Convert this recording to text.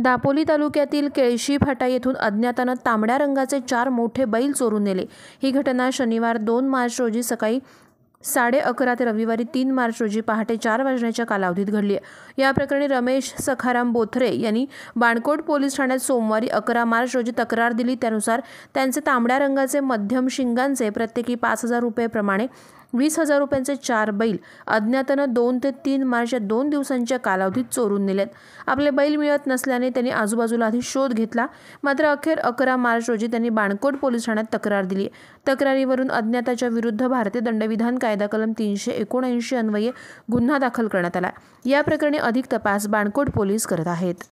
दापोली तालुक्यातील केळशी फाटा येथून अज्ञातानं तांबड्या रंगाचे चार मोठे बैल चोरून नेले ही घटना शनिवार दोन मार्च रोजी सकाळी साडे अकरा ते रविवारी तीन मार्च रोजी पहाटे चार वाजण्याच्या कालावधीत घडली आहे या प्रकरणी रमेश सखाराम बोथरे यांनी बाणकोट पोलीस ठाण्यात सोमवारी अकरा मार्च रोजी तक्रार दिली त्यानुसार त्यांचे तांबड्या रंगाचे मध्यम शिंगांचे प्रत्येकी पाच हजार रुपये प्रमाणे वीस हजार रुपयांचे चार बैल अज्ञातानं दोन ते तीन मार्च या दोन दिवसांच्या कालावधीत चोरून नेलेत आपले बैल मिळत नसल्याने त्यांनी आजूबाजूला आधी शोध घेतला मात्र अखेर अकरा मार्च रोजी त्यांनी बाणकोट पोलीस ठाण्यात तक्रार दिली तक्रारीवरून अज्ञाताच्या विरुद्ध भारतीय दंडविधान कायदा कलम तीनशे एकोणऐंशी अन्वये गुन्हा दाखल करण्यात आला या प्रकरणी अधिक तपास बाणकोट पोलीस करत आहेत